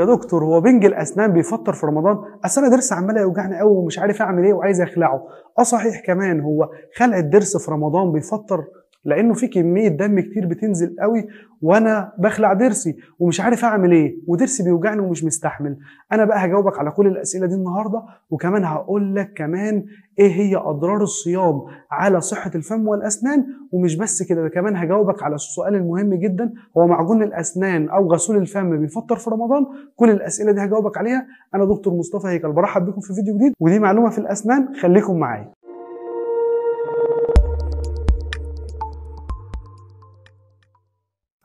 يا دكتور هو بنج الاسنان بيفطر في رمضان اصل انا ضرسي عمال يوجعني قوي ومش عارف اعمل ايه وعايز اخلعه اه صحيح كمان هو خلع الضرس في رمضان بيفطر لانه في كميه دم كتير بتنزل قوي وانا بخلع ضرسي ومش عارف اعمل ايه وضرسي بيوجعني ومش مستحمل انا بقى هجاوبك على كل الاسئله دي النهارده وكمان هقول لك كمان ايه هي اضرار الصيام على صحه الفم والاسنان ومش بس كده ده كمان هجاوبك على السؤال المهم جدا هو معجون الاسنان او غسول الفم بيفطر في رمضان كل الاسئله دي هجاوبك عليها انا دكتور مصطفى هيكل برحب بيكم في فيديو جديد ودي معلومه في الاسنان خليكم معايا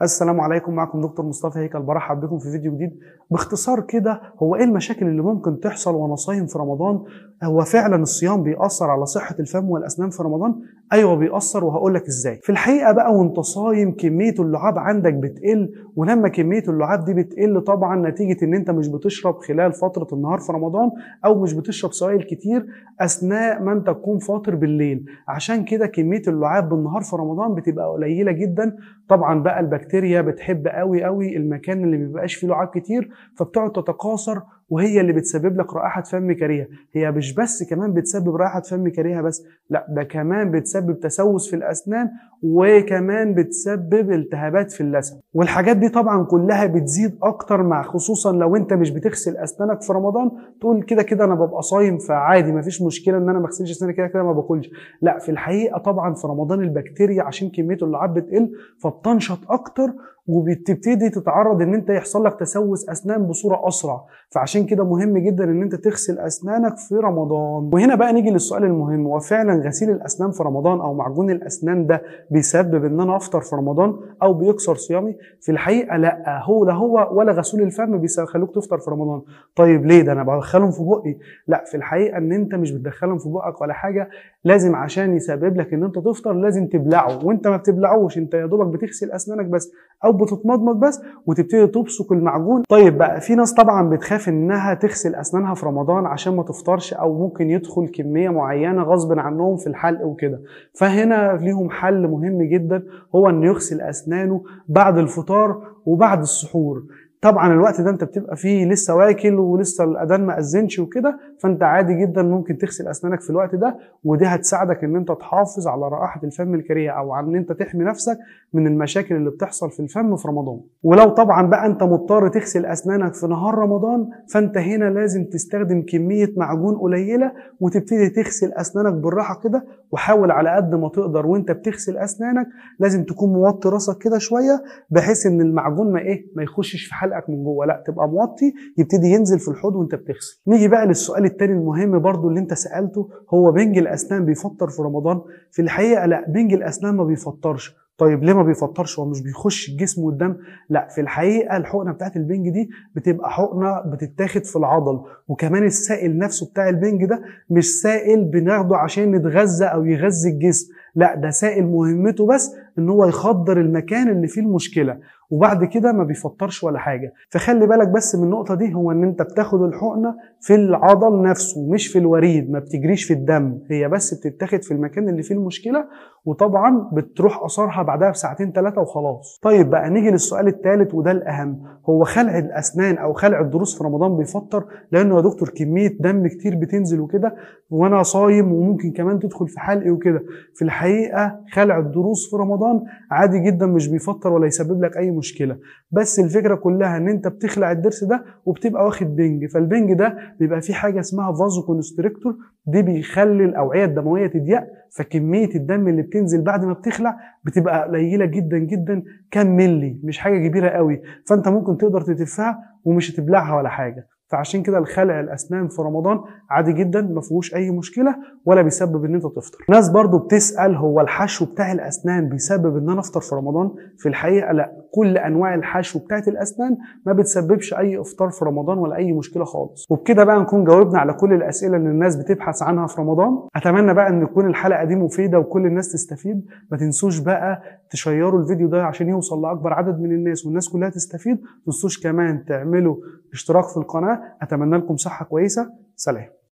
السلام عليكم معكم دكتور مصطفى هيكل برحب بكم في فيديو جديد باختصار كده هو ايه المشاكل اللي ممكن تحصل وانا صايم في رمضان هو فعلا الصيام بيأثر على صحة الفم والأسنان في رمضان ايوه بيأثر وهقول لك ازاي في الحقيقه بقى وانت صايم كميه اللعاب عندك بتقل ولما كميه اللعاب دي بتقل طبعا نتيجه ان انت مش بتشرب خلال فتره النهار في رمضان او مش بتشرب سوائل كتير اثناء ما انت تكون فاطر بالليل عشان كده كميه اللعاب بالنهار في رمضان بتبقى قليله جدا طبعا بقى البكتيريا بتحب قوي قوي المكان اللي ما بيبقاش فيه لعاب كتير فبتقعد تتكاثر وهي اللي بتسبب لك رائحه فم كريهه هي مش بس كمان بتسبب رائحه فم كريهه بس لا ده كمان بتسبب تسوس في الاسنان وكمان بتسبب التهابات في اللثه والحاجات دي طبعا كلها بتزيد اكتر مع خصوصا لو انت مش بتغسل اسنانك في رمضان تقول كده كده انا ببقى صايم فعادي مفيش مشكله ان انا ما اغسلش اسناني كده كده ما باكلش لا في الحقيقه طبعا في رمضان البكتيريا عشان كميه اللعاب بتقل فبتنشط اكتر وبتبتدي تتعرض ان انت يحصل لك تسوس اسنان بصوره اسرع فعشان كده مهم جدا ان انت تغسل اسنانك في رمضان وهنا بقى نيجي للسؤال المهم وفعلا غسيل الاسنان في رمضان او معجون الاسنان ده بيسبب ان انا افطر في رمضان او بيكسر صيامي في الحقيقه لا هو لا هو ولا غسول الفم بيخلوك تفطر في رمضان طيب ليه ده انا بدخلهم في بقي لا في الحقيقه ان انت مش بتدخلهم في بقك ولا حاجه لازم عشان يسبب لك ان انت تفطر لازم تبلعه وانت ما بتبلعوش انت يا دوبك بتغسل اسنانك بس او بتتمضمض بس وتبتدي تبصق المعجون طيب بقى في ناس طبعا بتخاف انها تغسل اسنانها في رمضان عشان ما تفطرش او ممكن يدخل كميه معينه غصب عنهم في الحلق وكده فهنا ليهم حل مهم جدا هو انه يغسل اسنانه بعد الفطار وبعد السحور طبعا الوقت ده انت بتبقى فيه لسه واكل ولسه الاذان ما اذنش وكده فانت عادي جدا ممكن تغسل اسنانك في الوقت ده ودي هتساعدك ان انت تحافظ على رائحه الفم الكريهه او ان انت تحمي نفسك من المشاكل اللي بتحصل في الفم في رمضان ولو طبعا بقى انت مضطر تغسل اسنانك في نهار رمضان فانت هنا لازم تستخدم كميه معجون قليله وتبتدي تغسل اسنانك بالراحه كده وحاول على قد ما تقدر وانت بتغسل اسنانك لازم تكون موطي راسك كده شويه بحيث ان المعجون ما ايه ما يخشش في حلقه حلقك من جوه لا تبقى موطي يبتدي ينزل في الحوض وانت بتغسل نيجي بقى للسؤال التاني المهم برضو اللي انت سالته هو بنج الاسنان بيفطر في رمضان في الحقيقه لا بنج الاسنان ما بيفطرش طيب ليه ما بيفطرش هو مش بيخش الجسم والدم لا في الحقيقه الحقنه بتاعت البنج دي بتبقى حقنه بتتاخد في العضل وكمان السائل نفسه بتاع البنج ده مش سائل بناخده عشان نتغذى او يغذي الجسم لا ده سائل مهمته بس ان هو يخضر المكان اللي فيه المشكله وبعد كده ما بيفطرش ولا حاجه فخلي بالك بس من النقطه دي هو ان انت بتاخد الحقنه في العضل نفسه مش في الوريد ما بتجريش في الدم هي بس بتتاخد في المكان اللي فيه المشكله وطبعا بتروح اثارها بعدها بساعتين ثلاثه وخلاص طيب بقى نيجي للسؤال الثالث وده الاهم هو خلع الاسنان او خلع الضروس في رمضان بيفطر لانه يا دكتور كميه دم كتير بتنزل وكده وانا صايم وممكن كمان تدخل في حلقي وكده في الحقيقه خلع الضروس في رمضان رمضان عادي جدا مش بيفطر ولا يسبب لك اي مشكله بس الفكره كلها ان انت بتخلع الضرس ده وبتبقى واخد بنج فالبنج ده بيبقى فيه حاجه اسمها فازو كونستريكتور دي بيخلي الاوعيه الدمويه تضيق فكميه الدم اللي بتنزل بعد ما بتخلع بتبقى قليله جدا جدا كام ملي مش حاجه كبيره قوي فانت ممكن تقدر تتفها ومش هتبلعها ولا حاجه فعشان كده الخلع الاسنان في رمضان عادي جدا ما فيهوش اي مشكله ولا بيسبب ان انت تفطر ناس برضو بتسال هو الحشو بتاع الاسنان بيسبب ان انا افطر في رمضان في الحقيقه لا كل انواع الحشو بتاعه الاسنان ما بتسببش اي افطار في رمضان ولا اي مشكله خالص وبكده بقى نكون جاوبنا على كل الاسئله اللي الناس بتبحث عنها في رمضان اتمنى بقى ان تكون الحلقه دي مفيده وكل الناس تستفيد ما تنسوش بقى تشيروا الفيديو ده عشان يوصل لاكبر عدد من الناس والناس كلها تستفيد ما تنسوش كمان تعملوا اشتراك في القناه اتمنى لكم صحه كويسه سلام